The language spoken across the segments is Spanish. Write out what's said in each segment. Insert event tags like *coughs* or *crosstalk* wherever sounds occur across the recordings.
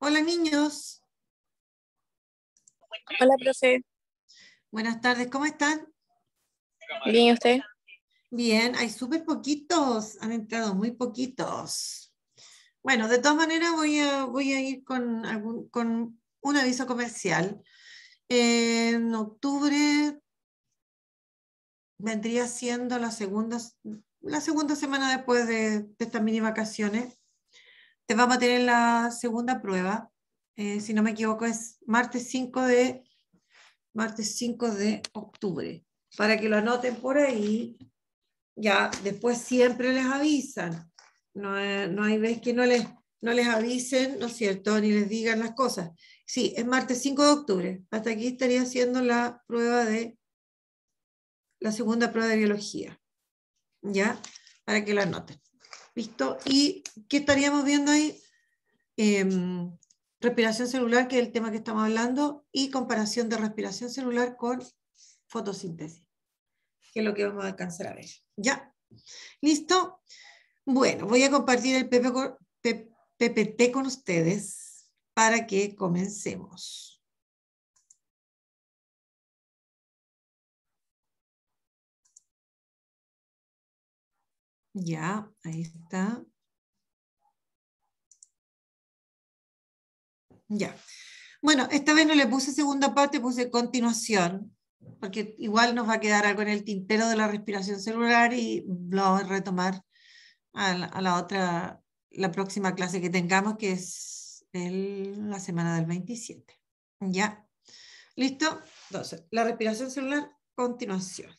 Hola niños. Hola, profe. Buenas tardes, ¿cómo están? Bien, ¿usted? Bien, hay súper poquitos, han entrado muy poquitos. Bueno, de todas maneras voy a, voy a ir con, con un aviso comercial. en octubre vendría siendo la segunda, la segunda semana después de, de estas mini vacaciones. Te vamos a tener la segunda prueba. Eh, si no me equivoco, es martes 5 de, martes 5 de octubre. Para que lo anoten por ahí, ya después siempre les avisan. Eh, no, hay vez que no les, no les avisen, ¿no es cierto? Ni les digan las cosas. Sí, es martes 5 de octubre. Hasta aquí estaría haciendo la prueba de, la segunda prueba de biología. ¿Ya? Para que la anoten. ¿Listo? ¿Y qué estaríamos viendo ahí? Em, respiración celular, que es el tema que estamos hablando, y comparación de respiración celular con fotosíntesis, que es lo que vamos a alcanzar a ver. ¿Ya? ¿Listo? Bueno, voy a compartir el PPT con ustedes para que comencemos. Ya, ahí está. Ya. Bueno, esta vez no le puse segunda parte, puse continuación, porque igual nos va a quedar algo en el tintero de la respiración celular y lo vamos a retomar a la, otra, la próxima clase que tengamos, que es la semana del 27. Ya. ¿Listo? Entonces, la respiración celular, continuación.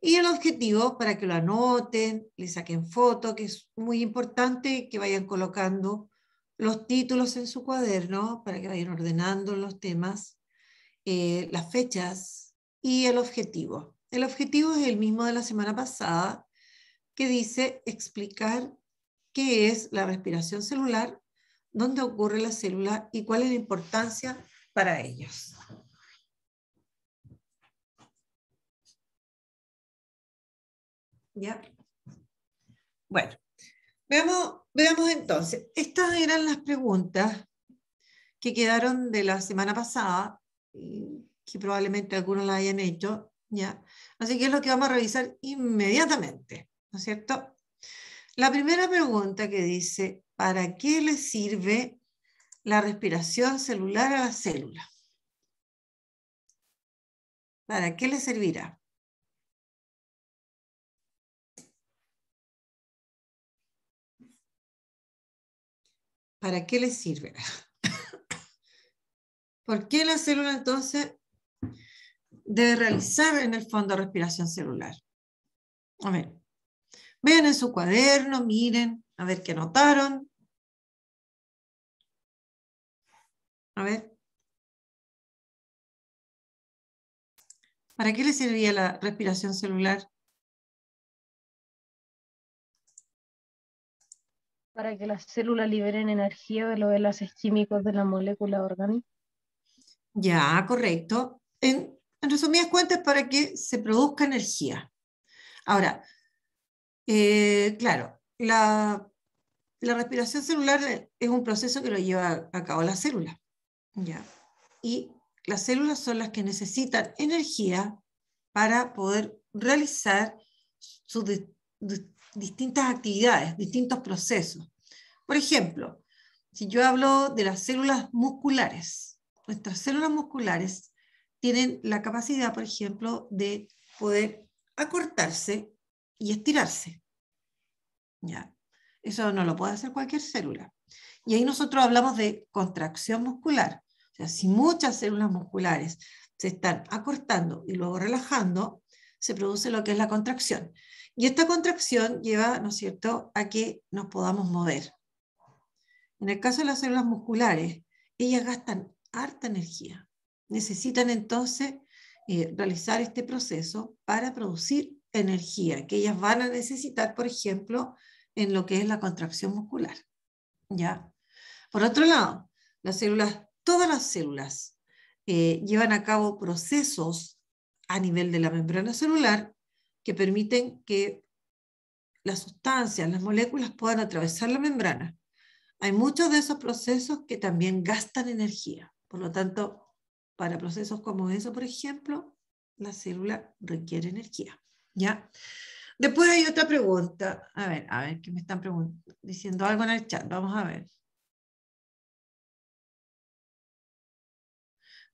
Y el objetivo, para que lo anoten, le saquen foto, que es muy importante que vayan colocando los títulos en su cuaderno, para que vayan ordenando los temas, eh, las fechas y el objetivo. El objetivo es el mismo de la semana pasada, que dice explicar qué es la respiración celular, dónde ocurre la célula y cuál es la importancia para ellos. ¿Ya? Bueno, veamos, entonces. Estas eran las preguntas que quedaron de la semana pasada, eh, que probablemente algunos las hayan hecho, ¿ya? Así que es lo que vamos a revisar inmediatamente, ¿no es cierto? La primera pregunta que dice, ¿para qué le sirve la respiración celular a la célula? ¿Para qué le servirá? ¿para qué les sirve? *coughs* ¿Por qué la célula entonces debe realizar en el fondo respiración celular? A ver, vean en su cuaderno, miren, a ver qué notaron. A ver. ¿Para qué le servía la respiración celular? para que las células liberen energía de los enlaces químicos de la molécula orgánica. Ya, correcto. En, resumidas cuentas, para que se produzca energía. Ahora, eh, claro, la, respiración celular eh, es un proceso que lo lleva a cabo la célula. ¿ya? Y las células son las que necesitan energía para poder realizar su destrucción distintas actividades, distintos procesos. Por ejemplo, si yo hablo de las células musculares, nuestras células musculares tienen la capacidad, por ejemplo, de poder acortarse y estirarse. ¿Ya? Eso no lo puede hacer cualquier célula. Y ahí nosotros hablamos de contracción muscular. O sea, si muchas células musculares se están acortando y luego relajando, se produce lo que es la contracción. Y esta contracción lleva, ¿no es cierto?, a que nos podamos mover. En el caso de las células musculares, ellas gastan harta energía. Necesitan entonces eh, realizar este proceso para producir energía que ellas van a necesitar, por ejemplo, en lo que es la contracción muscular. ¿Ya? Por otro lado, las células, todas las células eh, llevan a cabo procesos a nivel de la membrana celular que permiten que las sustancias, las moléculas puedan atravesar la membrana. Hay muchos de esos procesos que también gastan energía. Por lo tanto, para procesos como eso, por ejemplo, la célula requiere energía. ¿Ya? Después hay otra pregunta. A ver, a ver, que me están diciendo algo en el chat. Vamos a ver.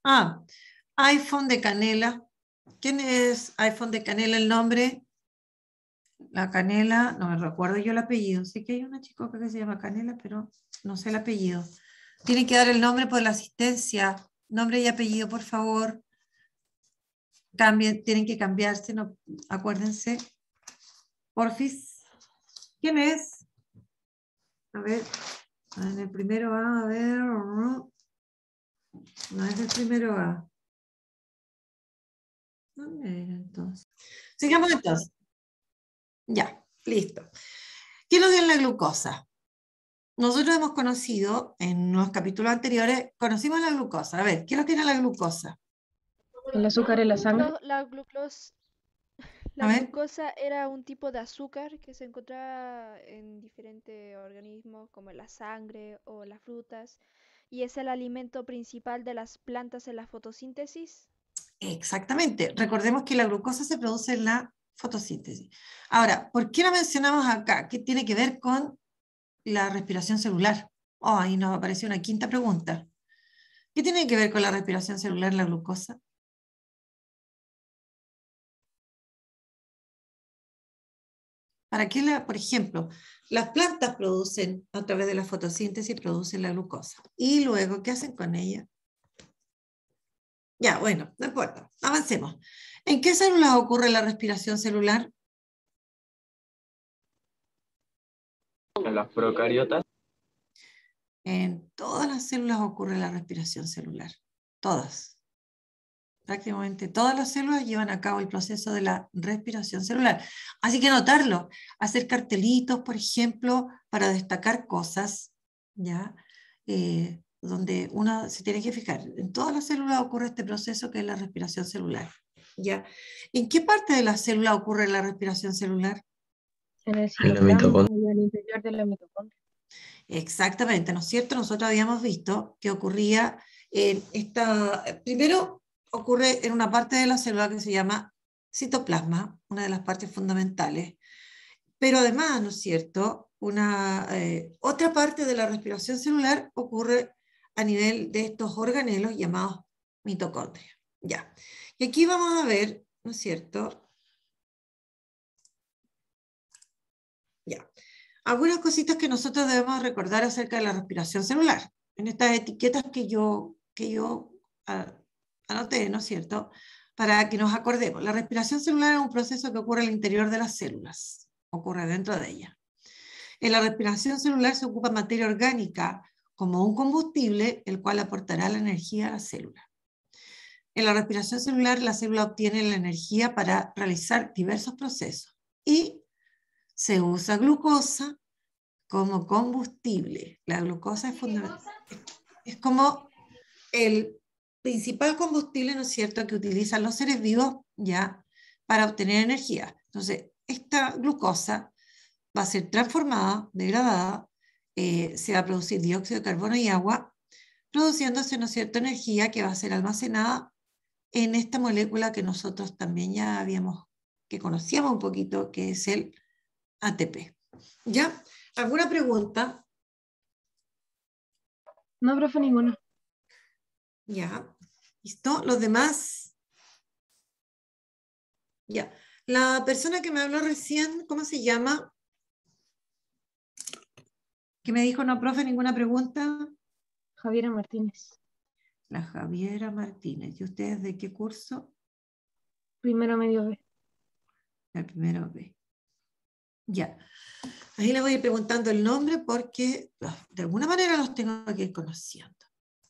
Ah, iPhone de canela ¿Quién es iPhone de Canela el nombre? La Canela, no me recuerdo yo el apellido. Sé que hay una chica que se llama Canela, pero no sé el apellido. Tienen que dar el nombre por la asistencia. Nombre y apellido, por favor. Cambien, tienen que cambiarse, no, acuérdense. Porfis, ¿quién es? A ver, en el primero A, a ver. No es el primero A. A ver entonces? Sigamos entonces. Ya, listo. ¿Qué nos tiene la glucosa? Nosotros hemos conocido en los capítulos anteriores, conocimos la glucosa. A ver, ¿qué nos tiene la glucosa? El azúcar en la sangre. La, glucosa era un tipo de azúcar que se encontraba en diferentes organismos, como la sangre o las frutas, y es el alimento principal de las plantas en la fotosíntesis. Exactamente. Recordemos que la glucosa se produce en la fotosíntesis. Ahora, ¿por qué la mencionamos acá? ¿Qué tiene que ver con la respiración celular? Oh, ahí nos apareció una quinta pregunta. ¿Qué tiene que ver con la respiración celular la glucosa? ¿Para qué, la, por ejemplo, las plantas producen a través de la fotosíntesis producen la glucosa? ¿Y luego qué hacen con ella? Ya, bueno, no importa. Avancemos. ¿En qué células ocurre la respiración celular? En las procariotas. En todas las células ocurre la respiración celular. Todas. Prácticamente todas las células llevan a cabo el proceso de la respiración celular. Así que notarlo, hacer cartelitos, por ejemplo, para destacar cosas, ¿ya? Eh, donde uno se tiene que fijar. En todas las células ocurre este proceso que es la respiración celular. ¿ya? ¿En qué parte de la célula ocurre la respiración celular? En el, interior de la mitocondria. Exactamente, ¿no es cierto? Nosotros habíamos visto que ocurría en esta... Primero ocurre en una parte de la célula que se llama citoplasma, una de las partes fundamentales. Pero además, ¿no es cierto? Una, eh, otra parte de la respiración celular ocurre a nivel de estos organelos llamados mitocondrias. Ya. Y aquí vamos a ver, ¿no es cierto? Ya. Algunas cositas que nosotros debemos recordar acerca de la respiración celular. En estas etiquetas que yo, que yo ah, anoté, ¿no es cierto? Para que nos acordemos. La respiración celular es un proceso que ocurre al interior de las células, ocurre dentro de ellas. En la respiración celular se ocupa materia orgánica como un combustible, el cual aportará la energía a la célula. En la respiración celular, la célula obtiene la energía para realizar diversos procesos y se usa glucosa como combustible. La glucosa es fundamental. Es como el principal combustible, ¿no es cierto?, que utilizan los seres vivos ya para obtener energía. Entonces, esta glucosa va a ser transformada, degradada eh, se va a producir dióxido de carbono y agua, produciéndose una cierta energía que va a ser almacenada en esta molécula que nosotros también ya habíamos, que conocíamos un poquito, que es el ATP. ¿Ya? ¿Alguna pregunta? No, profe, ninguna. Ya. ¿Listo? ¿Los demás? Ya. La persona que me habló recién, ¿cómo se llama? que me dijo, no, profe, ninguna pregunta. Javiera Martínez. La Javiera Martínez. ¿Y ustedes de qué curso? Primero medio B. El primero B. Ya. Ahí le voy a ir preguntando el nombre porque ah, de alguna manera los tengo que ir conociendo,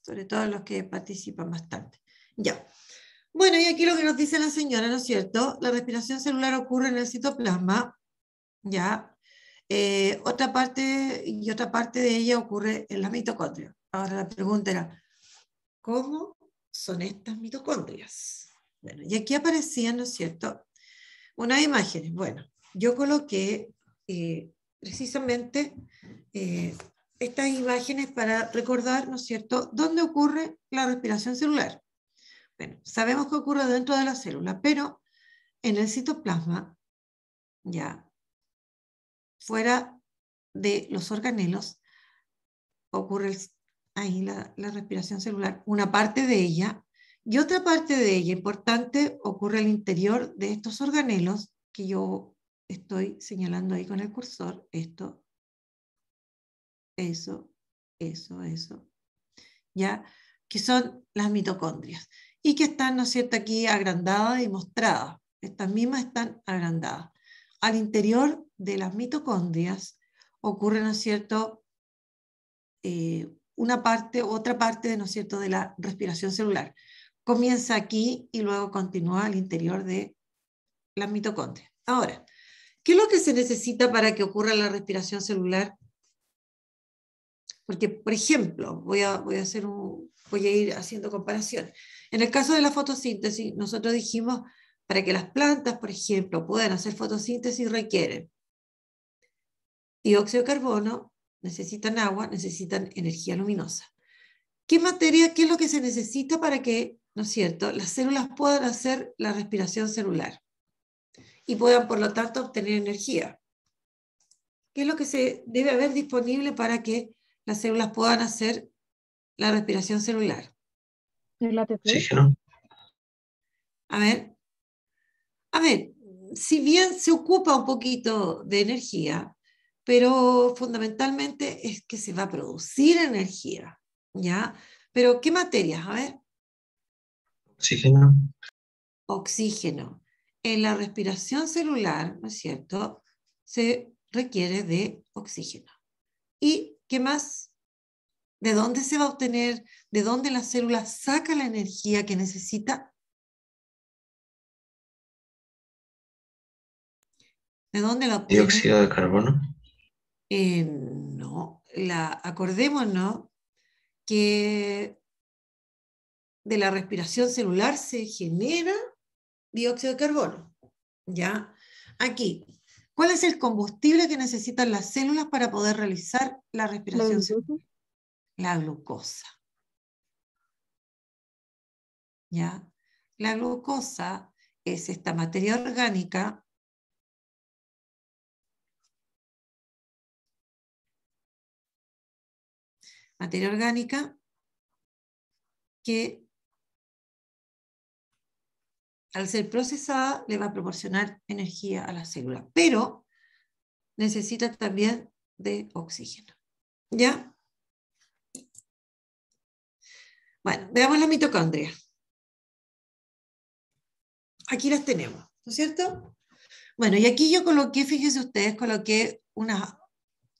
sobre todo los que participan bastante. Ya. Bueno, y aquí lo que nos dice la señora, ¿no es cierto? La respiración celular ocurre en el citoplasma, ya, eh, otra parte, y otra parte de ella ocurre en las mitocondrias. Ahora la pregunta era, ¿cómo son estas mitocondrias? y aquí aparecían, ¿no es cierto?, unas imágenes. Bueno, yo coloqué eh, precisamente eh, estas imágenes para recordar, ¿no es cierto?, dónde ocurre la respiración celular. Bueno, sabemos que ocurre dentro de la célula, pero en el citoplasma, ya fuera de los organelos ocurre ahí la, respiración celular, una parte de ella, y otra parte de ella importante ocurre al interior de estos organelos que yo estoy señalando ahí con el cursor, esto, eso, eso, eso, ya, que son las mitocondrias, y que están, ¿no es cierto?, aquí agrandadas y mostradas, estas mismas están agrandadas. Al interior de las mitocondrias ocurre, ¿no cierto?, eh, una parte, otra parte, ¿no cierto?, de la respiración celular. Comienza aquí y luego continúa al interior de las mitocondrias. Ahora, ¿qué es lo que se necesita para que ocurra la respiración celular? Porque, por ejemplo, voy a, hacer un, voy a ir haciendo comparación. En el caso de la fotosíntesis, nosotros dijimos, para que las plantas, por ejemplo, puedan hacer fotosíntesis requieren dióxido de carbono, necesitan agua, necesitan energía luminosa. ¿Qué materia, qué es lo que se necesita para que, ¿no es cierto?, las células puedan hacer la respiración celular y puedan, por lo tanto, obtener energía. ¿Qué es lo que se debe haber disponible para que las células puedan hacer la respiración celular? El Sí, A ver. A ver, si bien se ocupa un poquito de energía, pero fundamentalmente es que se va a producir energía, ¿ya? Pero, ¿qué materias? A ver. Oxígeno. Oxígeno. En la respiración celular, ¿no es cierto? Se requiere de oxígeno. ¿Y qué más? ¿De dónde se va a obtener? ¿De dónde la célula saca la energía que necesita? ¿De dónde la obtiene? Dióxido de carbono. Eh, no, la, acordémonos que de la respiración celular se genera dióxido de carbono. ¿Ya? Aquí, ¿cuál es el combustible que necesitan las células para poder realizar la respiración celular? La glucosa. ¿Ya? La glucosa es esta materia orgánica materia orgánica que al ser procesada le va a proporcionar energía a la célula, pero necesita también de oxígeno. ¿Ya? Bueno, veamos las mitocondrias. Aquí las tenemos, ¿no es cierto? Bueno, y aquí yo coloqué, fíjense ustedes, coloqué una,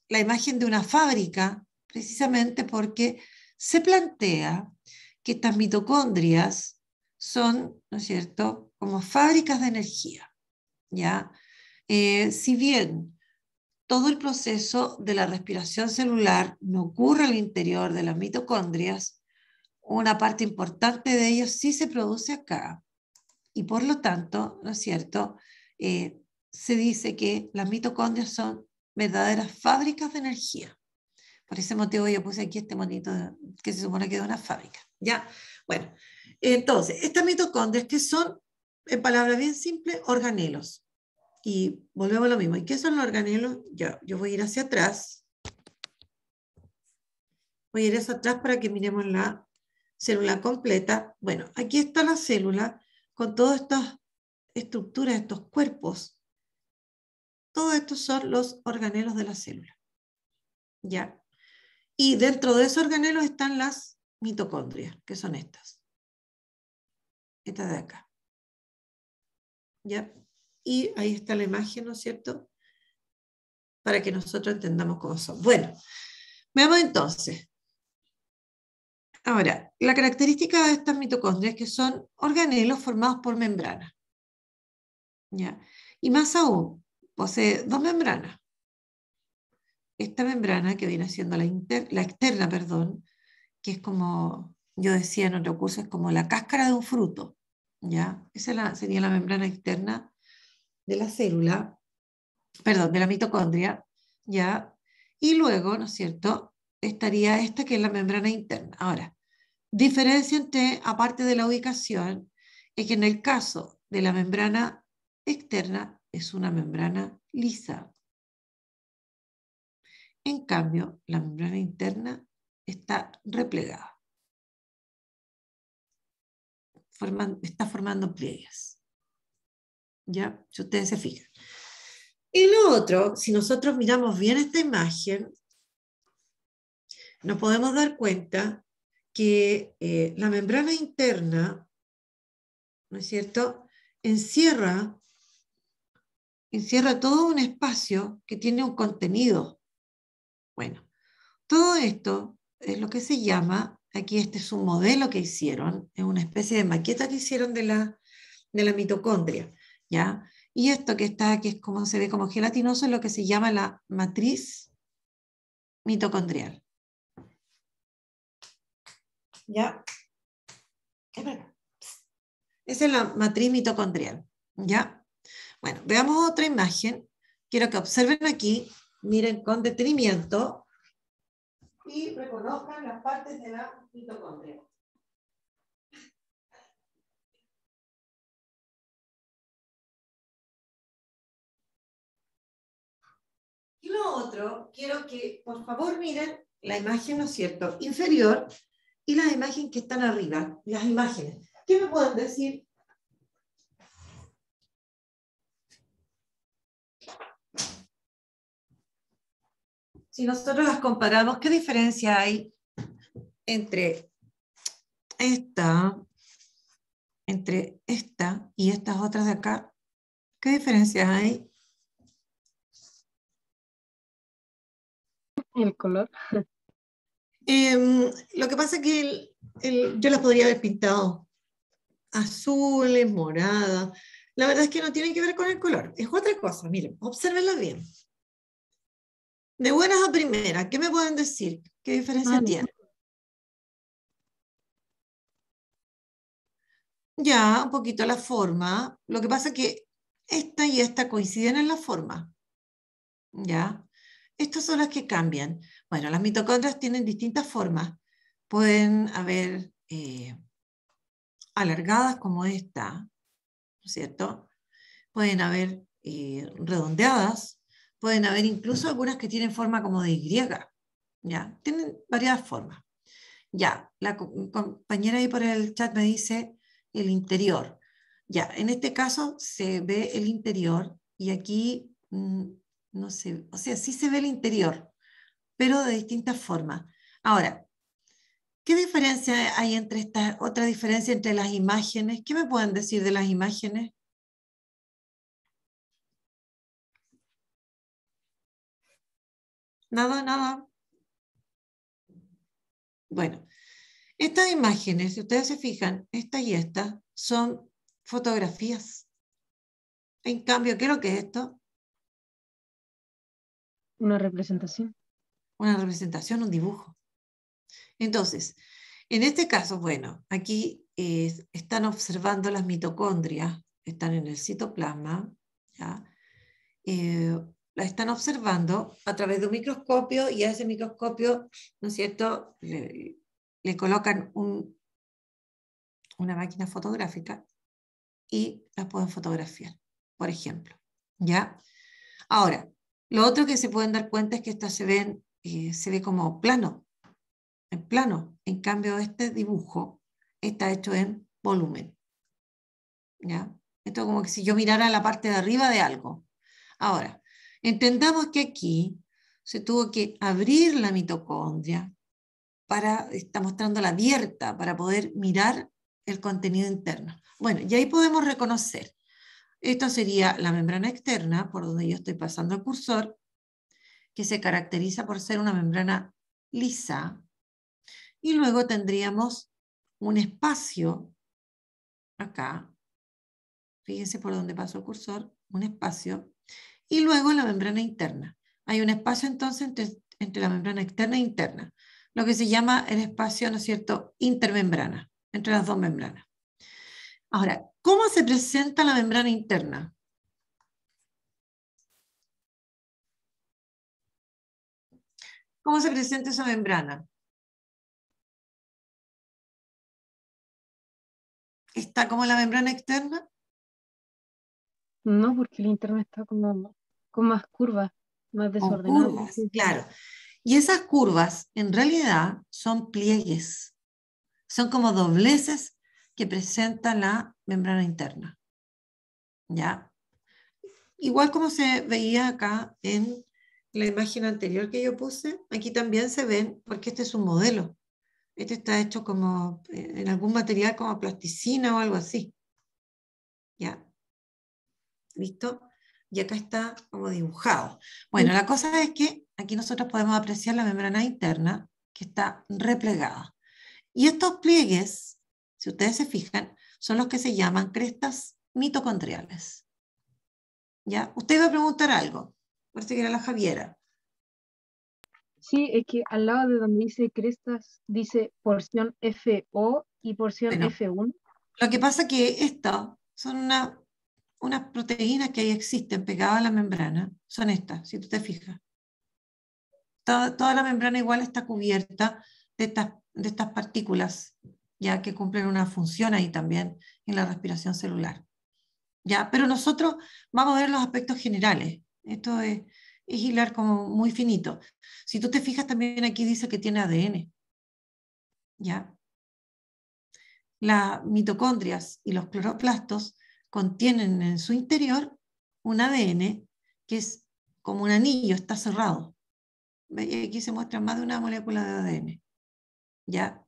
la imagen de una fábrica precisamente porque se plantea que estas mitocondrias son, ¿no es cierto?, como fábricas de energía. ¿ya? Eh, si bien todo el proceso de la respiración celular no ocurre al interior de las mitocondrias, una parte importante de ellos sí se produce acá. Y por lo tanto, ¿no es cierto?, eh, se dice que las mitocondrias son verdaderas fábricas de energía. Por ese motivo yo puse aquí este monito que se supone que es de una fábrica. ¿Ya? Bueno, entonces, estas mitocondrias que son, en palabras bien simples, organelos. Y volvemos a lo mismo. ¿Y qué son los organelos? yo voy a ir hacia atrás. Voy a ir hacia atrás para que miremos la célula completa. Bueno, aquí está la célula con todas estas estructuras, estos cuerpos. Todos estos son los organelos de la célula. ¿Ya? Y dentro de esos organelos están las mitocondrias, que son estas. Estas de acá. ¿Ya? Y ahí está la imagen, ¿no es cierto? Para que nosotros entendamos cómo son. Bueno, veamos entonces. Ahora, la característica de estas mitocondrias es que son organelos formados por membranas. ¿Ya? Y más aún, posee dos membranas esta membrana que viene siendo la, la externa, perdón, que es como yo decía en otro curso, es como la cáscara de un fruto. ¿ya? Esa sería la membrana externa de la célula, perdón, de la mitocondria. ¿ya? Y luego, ¿no es cierto?, estaría esta que es la membrana interna. Ahora, diferencia entre, aparte de la ubicación, es que en el caso de la membrana externa es una membrana lisa. En cambio, la membrana interna está replegada. está formando pliegues. ¿Ya? Si ustedes se fijan. Y lo otro, si nosotros miramos bien esta imagen, nos podemos dar cuenta que eh, la membrana interna, ¿no es cierto?, encierra, encierra todo un espacio que tiene un contenido. Bueno, todo esto es lo que se llama, aquí este es un modelo que hicieron, es una especie de maqueta que hicieron de la, mitocondria, ¿ya? Y esto que está aquí es como se ve como gelatinoso es lo que se llama la matriz mitocondrial. ¿Ya? Esa es la matriz mitocondrial, ¿ya? Bueno, veamos otra imagen. Quiero que observen aquí miren con detenimiento y reconozcan las partes de la mitocondria. Y lo otro, quiero que por favor miren la imagen, ¿no es cierto?, inferior y las imagen que están arriba, las imágenes. ¿Qué me pueden decir si nosotros las comparamos, ¿qué diferencia hay entre esta, entre esta y estas otras de acá? ¿Qué diferencia hay? El color. Em, lo que pasa es que yo las podría haber pintado azules, moradas. La verdad es que no tiene que ver con el color, es otra cosa. Miren, observenlas bien. De buenas a primeras, ¿qué me pueden decir? ¿Qué diferencia tiene? Ya, un poquito la forma. Lo que pasa es que esta y esta coinciden en la forma. Ya. Estas son las que cambian. Bueno, las mitocondrias tienen distintas formas. Pueden haber eh, alargadas como esta, ¿no es cierto? Pueden haber eh, redondeadas, Pueden haber incluso algunas que tienen forma como de Y. Ya, tienen varias formas. Ya, la compañera ahí por el chat me dice el interior. Ya, en este caso se ve el interior y aquí mm, no sé, o sea, sí se ve el interior, pero de distintas formas. Ahora, ¿qué diferencia hay entre estas, otra diferencia entre las imágenes? ¿Qué me pueden decir de las imágenes? Nada, nada. Bueno, estas imágenes, si ustedes se fijan, esta y esta, son fotografías. En cambio, ¿qué es lo que es esto? Una representación. Una representación, un dibujo. Entonces, en este caso, bueno, aquí eh, están observando las mitocondrias, están en el citoplasma, ¿ya? Eh, las están observando a través de un microscopio y a ese microscopio, ¿no es cierto?, le, colocan un, una máquina fotográfica y las pueden fotografiar, por ejemplo. ¿Ya? Ahora, lo otro que se pueden dar cuenta es que estas se ven, eh, se ve como plano, en plano. En cambio, este dibujo está hecho en volumen. ¿Ya? Esto como que si yo mirara la parte de arriba de algo. Ahora, Entendamos que aquí se tuvo que abrir la mitocondria para, está mostrándola abierta, para poder mirar el contenido interno. Bueno, y ahí podemos reconocer. esto sería la membrana externa, por donde yo estoy pasando el cursor, que se caracteriza por ser una membrana lisa. Y luego tendríamos un espacio acá. Fíjense por donde paso el cursor, un espacio y luego la membrana interna. Hay un espacio entonces entre, la membrana externa e interna, lo que se llama el espacio, ¿no es cierto?, intermembrana, entre las dos membranas. Ahora, ¿cómo se presenta la membrana interna? ¿Cómo se presenta esa membrana? ¿Está como la membrana externa? No, porque el internet está como con más curvas, más desordenadas. claro. Y esas curvas en realidad son pliegues, son como dobleces que presenta la membrana interna. ¿Ya? Igual como se veía acá en la imagen anterior que yo puse, aquí también se ven, porque este es un modelo. Este está hecho como eh, en algún material como plasticina o algo así. ¿Ya? ¿Listo? Y acá está como dibujado. Bueno, la cosa es que aquí nosotros podemos apreciar la membrana interna que está replegada. Y estos pliegues, si ustedes se fijan, son los que se llaman crestas mitocondriales. ¿Ya? Usted iba a preguntar algo. Parece que era la Javiera. Sí, es que al lado de donde dice crestas, dice porción FO y porción F1. Lo que pasa es que estas son una unas proteínas que ahí existen pegadas a la membrana, son estas, si tú te fijas. Toda, la membrana igual está cubierta de estas, partículas, ya que cumplen una función ahí también en la respiración celular. ¿Ya? Pero nosotros vamos a ver los aspectos generales. Esto es, es hilar como muy finito. Si tú te fijas también aquí dice que tiene ADN. ¿Ya? Las mitocondrias y los cloroplastos contienen en su interior un ADN que es como un anillo, está cerrado. aquí se muestra más de una molécula de ADN. ¿Ya?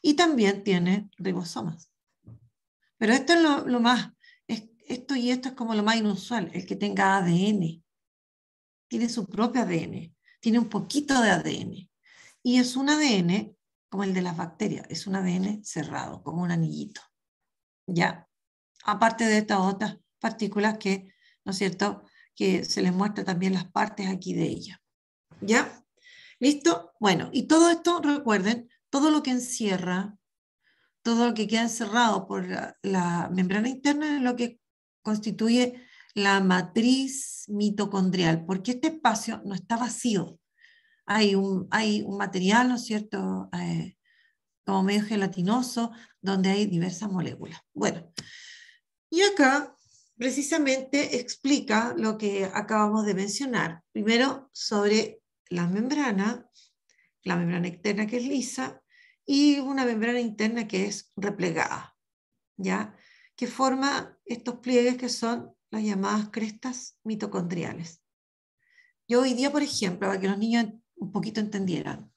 Y también tiene ribosomas. Pero esto es lo, más, esto y esto es como lo más inusual, el que tenga ADN. Tiene su propio ADN, tiene un poquito de ADN. Y es un ADN como el de las bacterias, es un ADN cerrado, como un anillito. ¿Ya? aparte de estas otras partículas que, ¿no es cierto?, que se les muestra también las partes aquí de ella. ¿Ya? ¿Listo? Bueno, y todo esto, recuerden, todo lo que encierra, todo lo que queda encerrado por la, membrana interna es lo que constituye la matriz mitocondrial, porque este espacio no está vacío. Hay un, hay un material, ¿no es cierto?, eh, como medio gelatinoso, donde hay diversas moléculas. Bueno, y acá precisamente explica lo que acabamos de mencionar. Primero sobre la membrana, la membrana externa que es lisa y una membrana interna que es replegada, ¿ya? que forma estos pliegues que son las llamadas crestas mitocondriales. Yo hoy día, por ejemplo, para que los niños un poquito entendieran,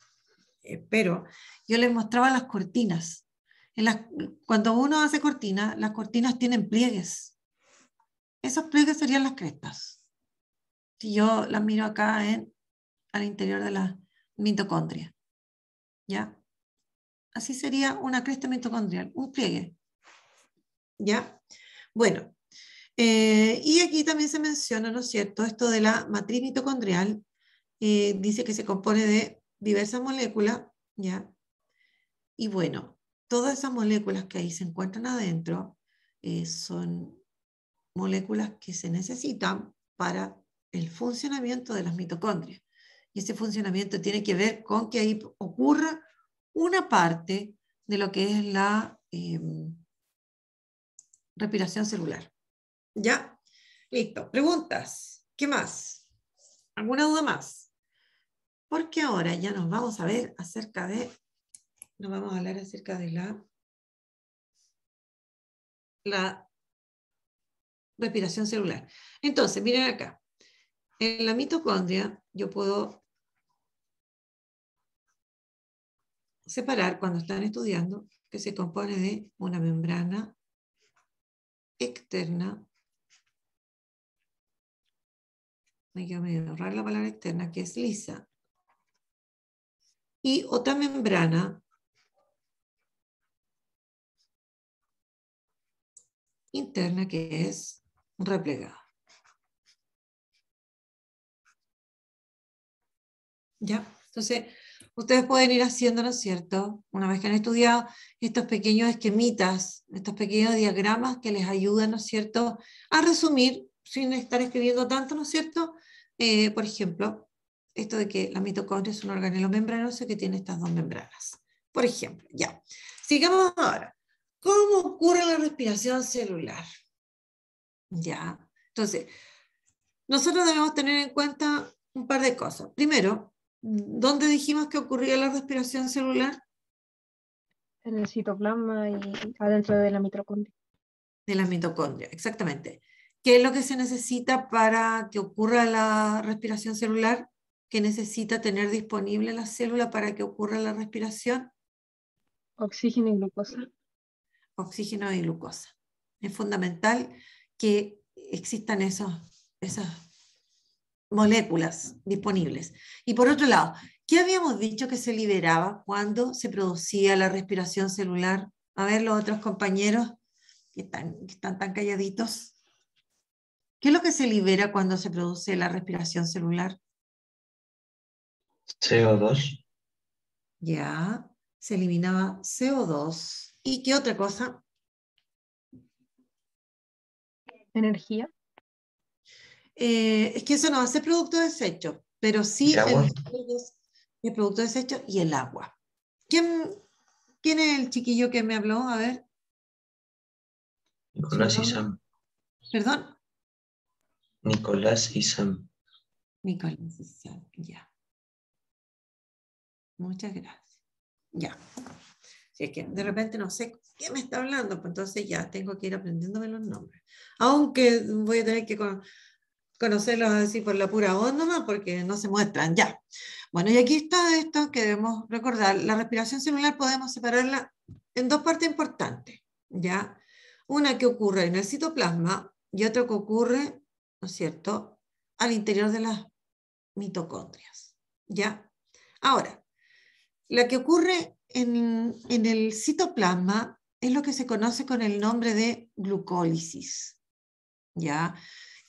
eh, pero yo les mostraba las cortinas cuando uno hace cortinas, las cortinas tienen pliegues. Esos pliegues serían las crestas. Si yo las miro acá en, al interior de la mitocondria. ¿Ya? Así sería una cresta mitocondrial, un pliegue. ¿Ya? Bueno, eh, y aquí también se menciona, ¿no es cierto?, esto de la matriz mitocondrial. Eh, dice que se compone de diversas moléculas, ¿ya? Y bueno, todas esas moléculas que ahí se encuentran adentro eh, son moléculas que se necesitan para el funcionamiento de las mitocondrias. Y ese funcionamiento tiene que ver con que ahí ocurra una parte de lo que es la eh, respiración celular. ¿Ya? Listo. Preguntas. ¿Qué más? ¿Alguna duda más? Porque ahora ya nos vamos a ver acerca de nos vamos a hablar acerca de la, la respiración celular. Entonces, miren acá. En la mitocondria yo puedo separar cuando están estudiando que se compone de una membrana externa. Me quedo ahorrar la palabra externa, que es lisa. Y otra membrana interna que es replegada. ¿Ya? Entonces, ustedes pueden ir haciendo, ¿no es cierto? Una vez que han estudiado estos pequeños esquemitas, estos pequeños diagramas que les ayudan, ¿no es cierto?, a resumir sin estar escribiendo tanto, ¿no es cierto? Eh, por ejemplo, esto de que la mitocondria es un organelo membranoso que tiene estas dos membranas. Por ejemplo, ya. Sigamos ahora. ¿Cómo ocurre la respiración celular? Ya, entonces, nosotros debemos tener en cuenta un par de cosas. Primero, ¿dónde dijimos que ocurría la respiración celular? En el citoplasma y adentro de la mitocondria. De la mitocondria, exactamente. ¿Qué es lo que se necesita para que ocurra la respiración celular? ¿Qué necesita tener disponible la célula para que ocurra la respiración? Oxígeno y glucosa oxígeno y glucosa. Es fundamental que existan esos, esas moléculas disponibles. Y por otro lado, ¿qué habíamos dicho que se liberaba cuando se producía la respiración celular? A ver, los otros compañeros que están, que están tan calladitos. ¿Qué es lo que se libera cuando se produce la respiración celular? CO2. Ya, se eliminaba CO2 ¿Y qué otra cosa? Energía. Eh, es que eso no hace producto desecho, pero sí el, el producto desecho y el agua. ¿Quién, ¿Quién es el chiquillo que me habló? A ver. Nicolás y ¿Perdón? Nicolás y Nicolás y ya. Muchas gracias. Ya. Si es que de repente no sé qué me está hablando, pues entonces ya tengo que ir aprendiéndome los nombres. Aunque voy a tener que conocerlos así por la pura onda, porque no se muestran ya. Bueno, y aquí está esto que debemos recordar. La respiración celular podemos separarla en dos partes importantes, ¿ya? Una que ocurre en el citoplasma y otra que ocurre, ¿no es cierto?, al interior de las mitocondrias, ¿ya? Ahora, la que ocurre en, el citoplasma es lo que se conoce con el nombre de glucólisis. ¿ya?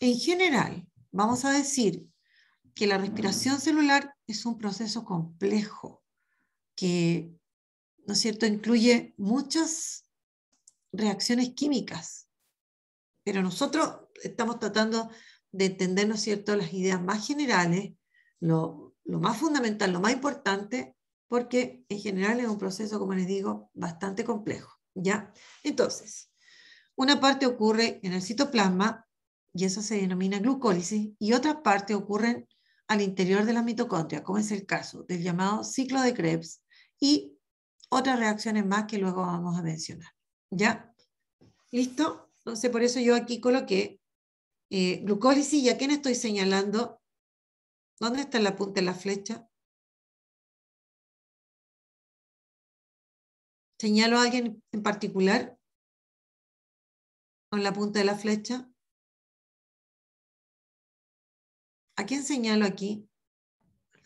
En general, vamos a decir que la respiración celular es un proceso complejo que, cierto?, incluye muchas reacciones químicas. Pero nosotros estamos tratando de entender, cierto?, las ideas más generales, lo más fundamental, lo más importante, porque en general es un proceso, como les digo, bastante complejo. ¿ya? Entonces, una parte ocurre en el citoplasma, y eso se denomina glucólisis, y otra parte ocurren al interior de la mitocondria, como es el caso del llamado ciclo de Krebs, y otras reacciones más que luego vamos a mencionar. ¿Ya? ¿Listo? Entonces, por eso yo aquí coloqué eh, glucólisis, ¿y a quién estoy señalando? ¿Dónde está la punta de la flecha? ¿Señalo a alguien en particular con la punta de la flecha? ¿A quién señalo aquí?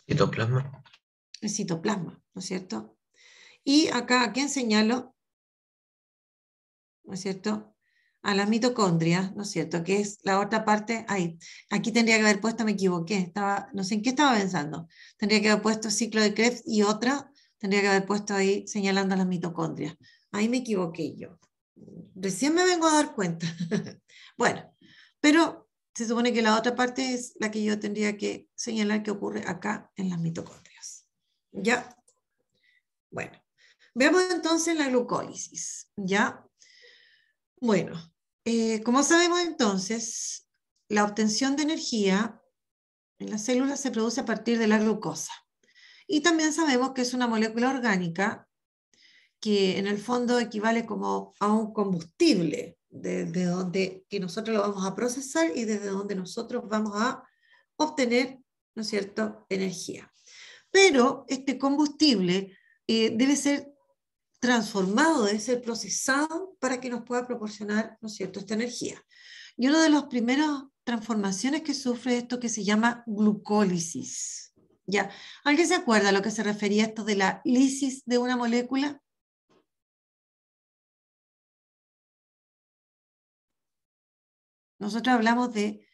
El citoplasma. El citoplasma, ¿no es cierto? Y acá, ¿a quién señalo? ¿No es cierto? A la mitocondria, ¿no es cierto? Que es la otra parte. Ahí. Aquí tendría que haber puesto, me equivoqué, estaba, no sé en qué estaba pensando. Tendría que haber puesto ciclo de Krebs y otra Tendría que haber puesto ahí señalando las mitocondrias. Ahí me equivoqué yo. Recién me vengo a dar cuenta. *laughs* bueno, pero se supone que la otra parte es la que yo tendría que señalar que ocurre acá en las mitocondrias. ¿Ya? Bueno, veamos entonces la glucólisis. ¿Ya? Bueno, eh, como sabemos entonces, la obtención de energía en las células se produce a partir de la glucosa. Y también sabemos que es una molécula orgánica que en el fondo equivale como a un combustible, desde donde que nosotros lo vamos a procesar y desde donde nosotros vamos a obtener, ¿no es cierto?, energía. Pero este combustible eh, debe ser transformado, debe ser procesado para que nos pueda proporcionar, ¿no es cierto?, esta energía. Y una de las primeras transformaciones que sufre esto que se llama glucólisis. ¿Alguien se acuerda a lo que se refería esto de la lisis de una molécula? Nosotros hablamos de,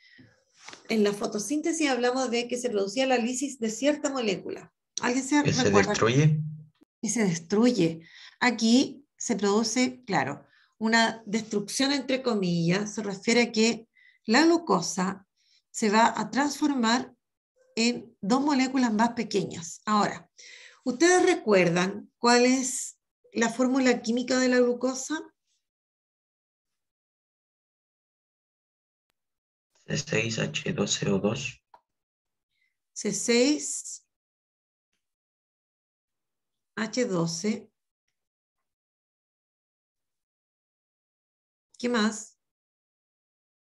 en la fotosíntesis hablamos de que se producía la lisis de cierta molécula. ¿Alguien se acuerda. se destruye? Y se destruye. Aquí se produce, claro, una destrucción entre comillas, se refiere a que la glucosa se va a transformar en dos moléculas más pequeñas. Ahora, ¿ustedes recuerdan cuál es la fórmula química de la glucosa? C6H2CO2. 2 o 2 H12. ¿Qué más?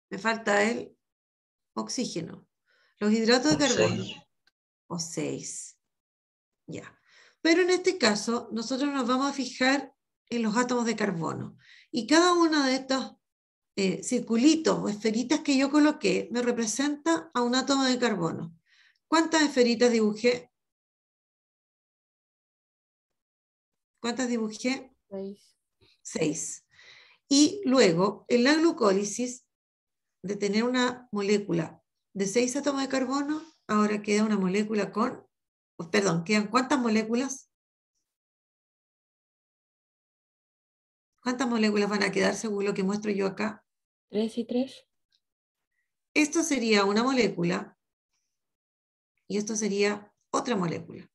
Me falta el oxígeno. Los hidratos de carbono. O seis. Ya. Pero en este caso, nosotros nos vamos a fijar en los átomos de carbono. Y cada uno de estos eh, circulitos o esferitas que yo coloqué me representa a un átomo de carbono. ¿Cuántas esferitas dibujé? ¿Cuántas dibujé? Seis. Seis. Y luego, en la glucólisis, de tener una molécula de seis átomos de carbono, ahora queda una molécula con, perdón, quedan cuántas moléculas? ¿Cuántas moléculas van a quedar según lo que muestro yo acá? Tres y tres. Esto sería una molécula y esto sería otra molécula.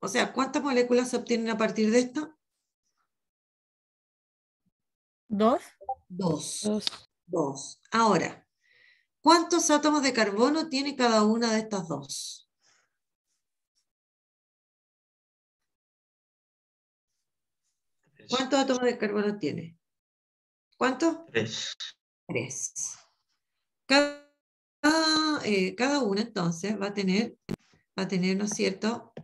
O sea, ¿cuántas moléculas se obtienen a partir de esta? Dos. Dos. Dos. Dos. Ahora, ¿Cuántos átomos de carbono tiene cada una de estas dos? ¿Cuántos átomos de carbono tiene? ¿Cuántos? Tres. Tres. Cada, eh, cada una entonces va a tener, va a tener, ¿no es cierto?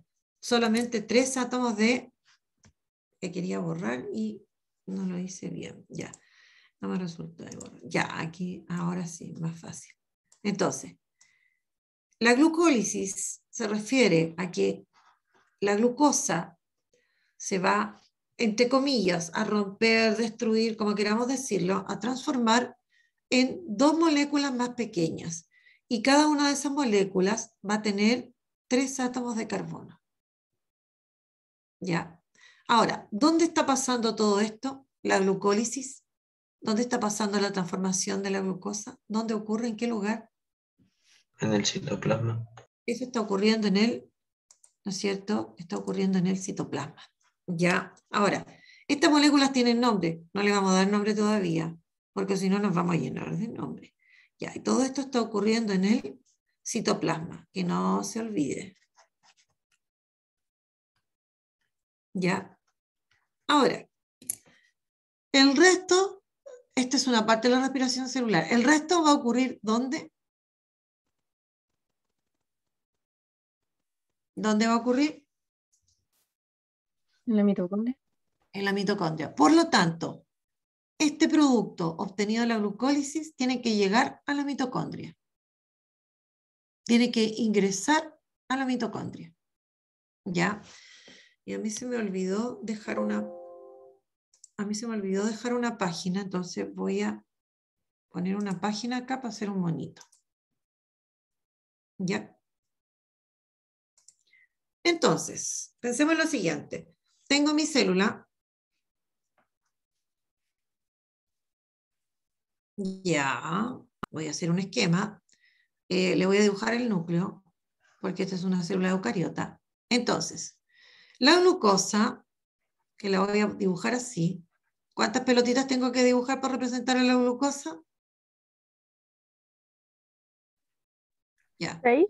Solamente tres átomos de... que quería borrar y no lo hice bien, ya no me resulta Ya, aquí, ahora sí, más fácil. Entonces, la glucólisis se refiere a que la glucosa se va, entre comillas, a romper, destruir, como queramos decirlo, a transformar en dos moléculas más pequeñas. Y cada una de esas moléculas va a tener tres átomos de carbono. ¿Ya? Ahora, ¿dónde está pasando todo esto? La glucólisis ¿Dónde está pasando la transformación de la glucosa? ¿Dónde ocurre? ¿En qué lugar? En el citoplasma. Eso está ocurriendo en él ¿no es cierto? Está ocurriendo en el citoplasma. Ya, ahora, estas moléculas tienen nombre, no le vamos a dar nombre todavía, porque si no nos vamos a llenar de nombre. Ya, y todo esto está ocurriendo en el citoplasma, que no se olvide. Ya. Ahora, el resto esta es una parte de la respiración celular. ¿El resto va a ocurrir dónde? ¿Dónde va a ocurrir? En la mitocondria. En la mitocondria. Por lo tanto, este producto obtenido de la glucólisis tiene que llegar a la mitocondria. Tiene que ingresar a la mitocondria. ¿Ya? Y a mí se me olvidó dejar una a mí se me olvidó dejar una página, entonces voy a poner una página acá para hacer un monito. ¿Ya? Entonces, pensemos en lo siguiente. Tengo mi célula. Ya, voy a hacer un esquema. Eh, le voy a dibujar el núcleo, porque esta es una célula eucariota. Entonces, la glucosa, que la voy a dibujar así, ¿Cuántas pelotitas tengo que dibujar para representar a la glucosa? Ya. Seis.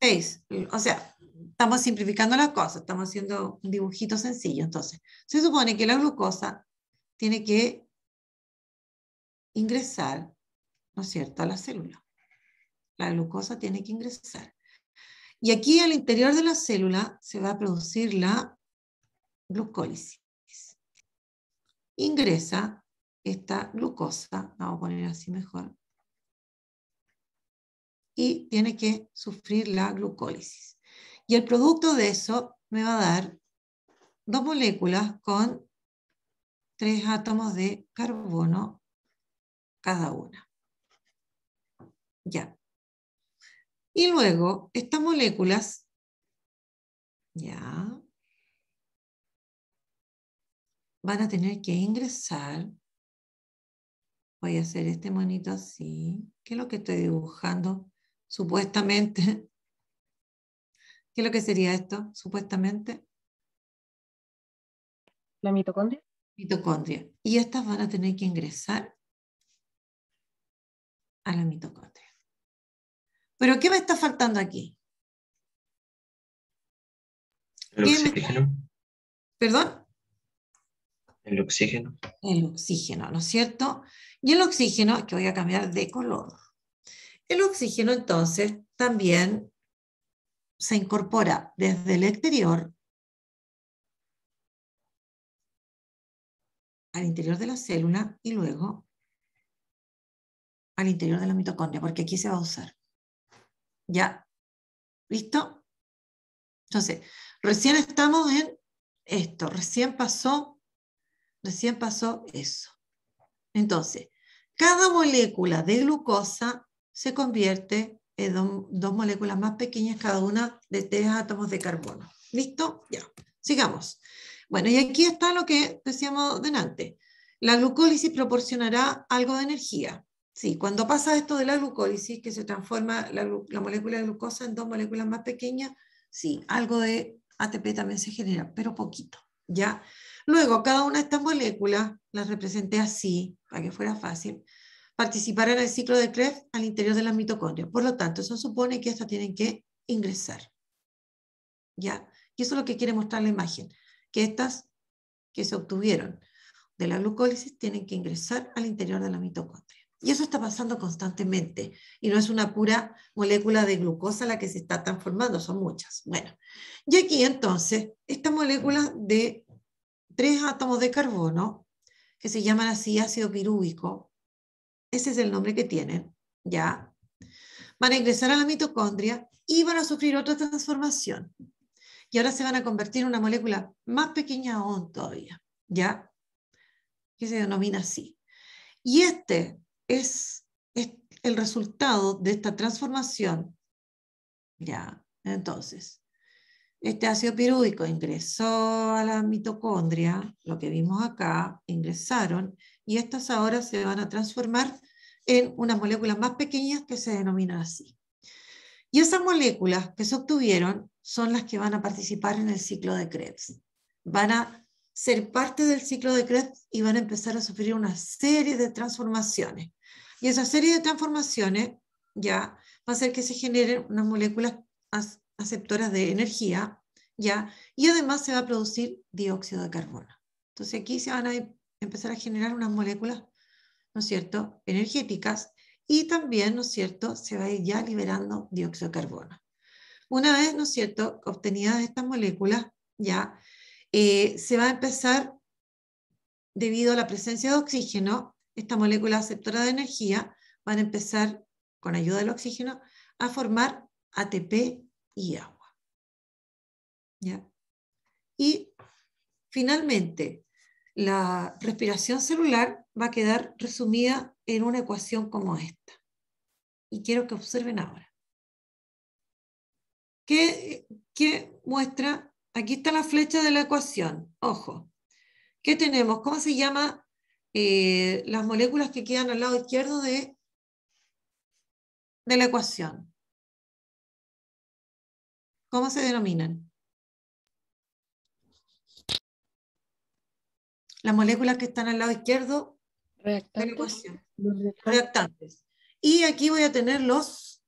Seis. O sea, estamos simplificando las cosas, estamos haciendo un dibujito sencillo. Entonces, se supone que la glucosa tiene que ingresar, ¿no es cierto?, a la célula. La glucosa tiene que ingresar. Y aquí al interior de la célula se va a producir la glucólisis ingresa esta glucosa, vamos a poner así mejor, y tiene que sufrir la glucólisis. Y el producto de eso me va a dar dos moléculas con tres átomos de carbono cada una. Ya. Y luego, estas moléculas, ya, van a tener que ingresar. Voy a hacer este monito así. ¿Qué es lo que estoy dibujando? Supuestamente. *laughs* ¿Qué es lo que sería esto? Supuestamente. La mitocondria. Mitocondria. Y estas van a tener que ingresar a la mitocondria. ¿Pero qué me está faltando aquí? El ¿Perdón? El oxígeno. El oxígeno, ¿no es cierto? Y el oxígeno, que voy a cambiar de color. El oxígeno entonces también se incorpora desde el exterior al interior de la célula y luego al interior de la mitocondria, porque aquí se va a usar. ¿Ya? ¿Listo? Entonces, recién estamos en esto, recién pasó Recién pasó eso. Entonces, cada molécula de glucosa se convierte en dos moléculas más pequeñas, cada una de tres átomos de carbono. ¿Listo? Ya. Sigamos. Bueno, y aquí está lo que decíamos delante. La glucólisis proporcionará algo de energía. Sí, cuando pasa esto de la glucólisis, que se transforma la molécula de glucosa en dos moléculas más pequeñas, sí, algo de ATP también se genera, pero poquito. ¿ya? Luego, cada una de estas moléculas, las representé así, para que fuera fácil, participar en el ciclo de Krebs al interior de las mitocondrias. Por lo tanto, eso supone que estas tienen que ingresar. ¿Ya? Y eso es lo que quiere mostrar la imagen, que estas que se obtuvieron de la glucólisis tienen que ingresar al interior de la mitocondria. Y eso está pasando constantemente. Y no es una pura molécula de glucosa la que se está transformando, son muchas. Bueno, y aquí entonces, estas moléculas de tres átomos de carbono que se llaman así ácido pirúvico. Ese es el nombre que tienen, ¿ya? Van a ingresar a la mitocondria y van a sufrir otra transformación. Y ahora se van a convertir en una molécula más pequeña aún todavía, ¿ya? Que se denomina así. Y este es el resultado de esta transformación, ¿ya? Entonces, este ácido pirúdico ingresó a la mitocondria, lo que vimos acá, ingresaron, y estas ahora se van a transformar en unas moléculas más pequeñas que se denominan así. Y esas moléculas que se obtuvieron son las que van a participar en el ciclo de Krebs. Van a ser parte del ciclo de Krebs y van a empezar a sufrir una serie de transformaciones. Y esa serie de transformaciones ya va a hacer que se generen unas moléculas aceptoras de energía, ¿ya? Y además se va a producir dióxido de carbono. Entonces aquí se van a empezar a generar unas moléculas, ¿no es cierto?, energéticas y también, ¿no es cierto?, se va a ir ya liberando dióxido de carbono. Una vez, ¿no es cierto?, obtenidas estas moléculas, ya, eh, se va a empezar, debido a la presencia de oxígeno, estas moléculas aceptoras de energía van a empezar, con ayuda del oxígeno, a formar ATP y agua. Y finalmente, la respiración celular va a quedar resumida en una ecuación como esta. Y quiero que observen ahora. ¿Qué, muestra? Aquí está la flecha de la ecuación. Ojo. ¿Qué tenemos? ¿Cómo se llama eh, las moléculas que quedan al lado izquierdo de la ecuación? ¿Cómo se denominan? Las moléculas que están al lado izquierdo reactantes. Reactantes. Y aquí voy a tener los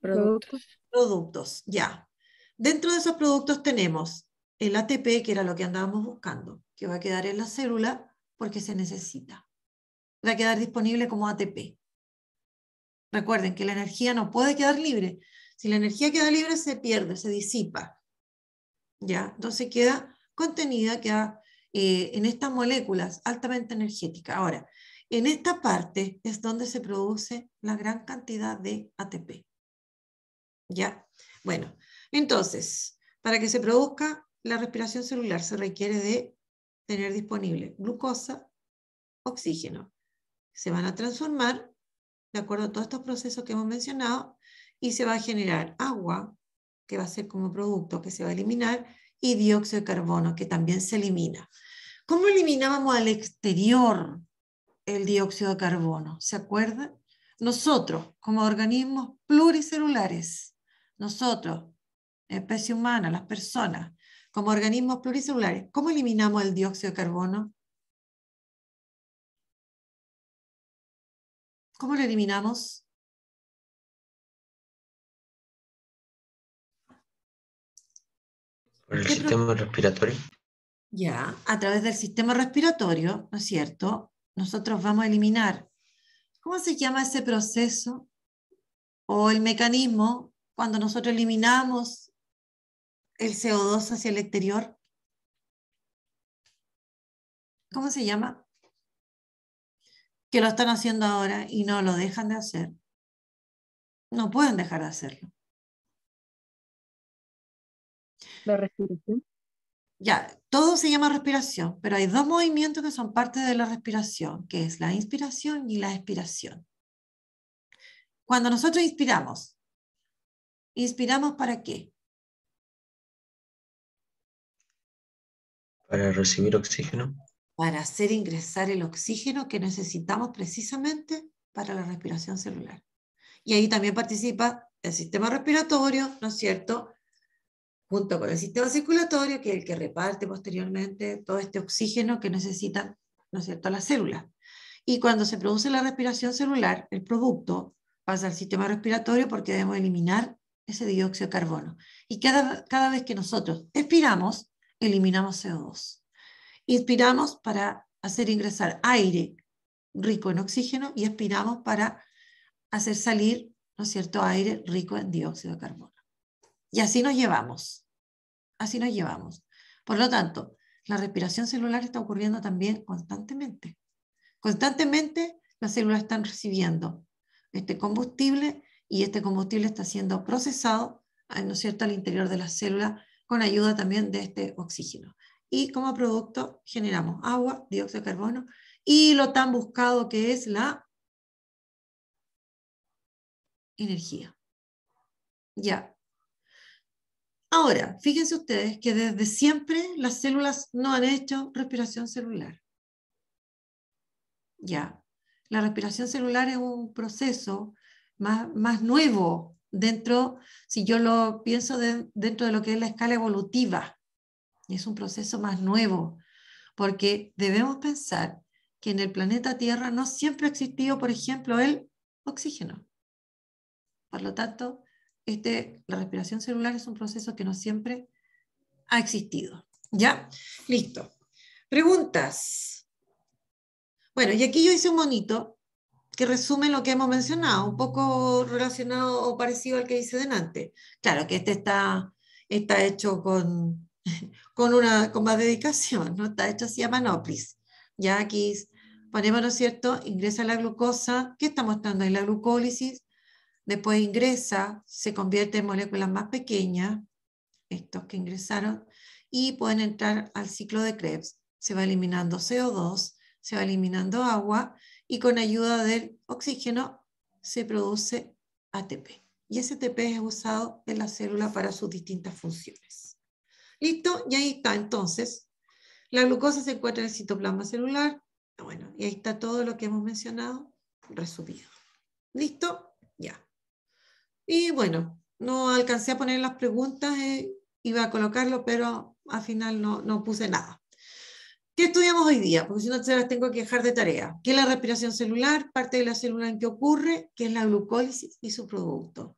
productos. productos. Ya. Dentro de esos productos tenemos el ATP, que era lo que andábamos buscando, que va a quedar en la célula porque se necesita. Va a quedar disponible como ATP. Recuerden que la energía no puede quedar libre. Si la energía queda libre, se pierde, se disipa. ¿Ya? Entonces queda contenida, eh, en estas moléculas altamente energéticas. Ahora, en esta parte es donde se produce la gran cantidad de ATP. ¿Ya? Bueno, entonces, para que se produzca la respiración celular se requiere de tener disponible glucosa, oxígeno. Se van a transformar, de acuerdo a todos estos procesos que hemos mencionado, y se va a generar agua, que va a ser como producto que se va a eliminar, y dióxido de carbono, que también se elimina. ¿Cómo eliminábamos al exterior el dióxido de carbono? ¿Se acuerdan? Nosotros, como organismos pluricelulares, nosotros, especie humana, las personas, como organismos pluricelulares, ¿cómo eliminamos el dióxido de carbono? ¿Cómo lo eliminamos? Por el sistema respiratorio. Ya, a través del sistema respiratorio, ¿no es cierto? Nosotros vamos a eliminar, ¿cómo se llama ese proceso o el mecanismo cuando nosotros eliminamos el CO2 hacia el exterior? ¿Cómo se llama? Que lo están haciendo ahora y no lo dejan de hacer. No pueden dejar de hacerlo. La respiración. Ya, todo se llama respiración, pero hay dos movimientos que son parte de la respiración, que es la inspiración y la expiración. Cuando nosotros inspiramos, ¿inspiramos para qué? Para recibir oxígeno. Para hacer ingresar el oxígeno que necesitamos precisamente para la respiración celular. Y ahí también participa el sistema respiratorio, ¿no es cierto? junto con el sistema circulatorio, que es el que reparte posteriormente todo este oxígeno que necesitan ¿no es cierto? las células. Y cuando se produce la respiración celular, el producto pasa al sistema respiratorio porque debemos eliminar ese dióxido de carbono. Y cada, vez que nosotros expiramos, eliminamos CO2. Inspiramos para hacer ingresar aire rico en oxígeno y expiramos para hacer salir, ¿no es cierto?, aire rico en dióxido de carbono. Y así nos llevamos así nos llevamos. Por lo tanto, la respiración celular está ocurriendo también constantemente. Constantemente las células están recibiendo este combustible y este combustible está siendo procesado ah, ¿no es cierto? al interior de la célula con ayuda también de este oxígeno. Y como producto generamos agua, dióxido de carbono y lo tan buscado que es la energía. Ya, Ahora, fíjense ustedes que desde siempre las células no han hecho respiración celular. Ya, la respiración celular es un proceso más, nuevo dentro, si yo lo pienso dentro de lo que es la escala evolutiva, es un proceso más nuevo, porque debemos pensar que en el planeta Tierra no siempre ha existido, por ejemplo, el oxígeno. Por lo tanto, este, la respiración celular es un proceso que no siempre ha existido. ¿Ya? Listo. Preguntas. Bueno, y aquí yo hice un monito que resume lo que hemos mencionado, un poco relacionado o parecido al que hice delante. Claro que este está, está hecho con, *laughs* con, una, con más dedicación, ¿no? Está hecho así a manoplis. Ya aquí ponemos, ¿no es cierto? Ingresa la glucosa. ¿Qué está mostrando ahí? La glucólisis Después ingresa, se convierte en moléculas más pequeñas, estos que ingresaron, y pueden entrar al ciclo de Krebs. Se va eliminando CO2, se va eliminando agua y con ayuda del oxígeno se produce ATP. Y ese ATP es usado en la célula para sus distintas funciones. ¿Listo? Y ahí está entonces. La glucosa se encuentra en el citoplasma celular. Bueno, y ahí está todo lo que hemos mencionado resumido. ¿Listo? Ya. Y bueno, no alcancé a poner las preguntas, eh, iba a colocarlo, pero al final no, puse nada. ¿Qué estudiamos hoy día? Porque si no se las tengo que dejar de tarea. ¿Qué es la respiración celular? Parte de la célula en que ocurre, qué es la glucólisis y su producto.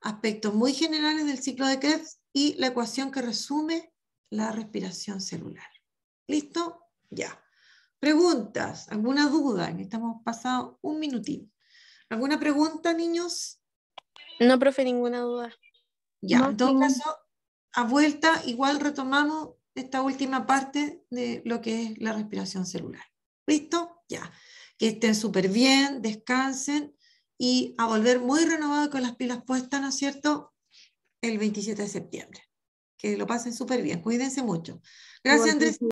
Aspectos muy generales del ciclo de Krebs y la ecuación que resume la respiración celular. ¿Listo? Ya. Preguntas, alguna duda, Estamos pasado un minutito. ¿Alguna pregunta, niños? No, profe, ninguna duda. Ya, en todo caso, a vuelta igual retomamos esta última parte de lo que es la respiración celular. ¿Listo? Ya. Que estén súper bien, descansen y a volver muy renovado con las pilas puestas, ¿no es cierto? El 27 de septiembre. Que lo pasen súper bien. Cuídense mucho. Gracias, Andrés.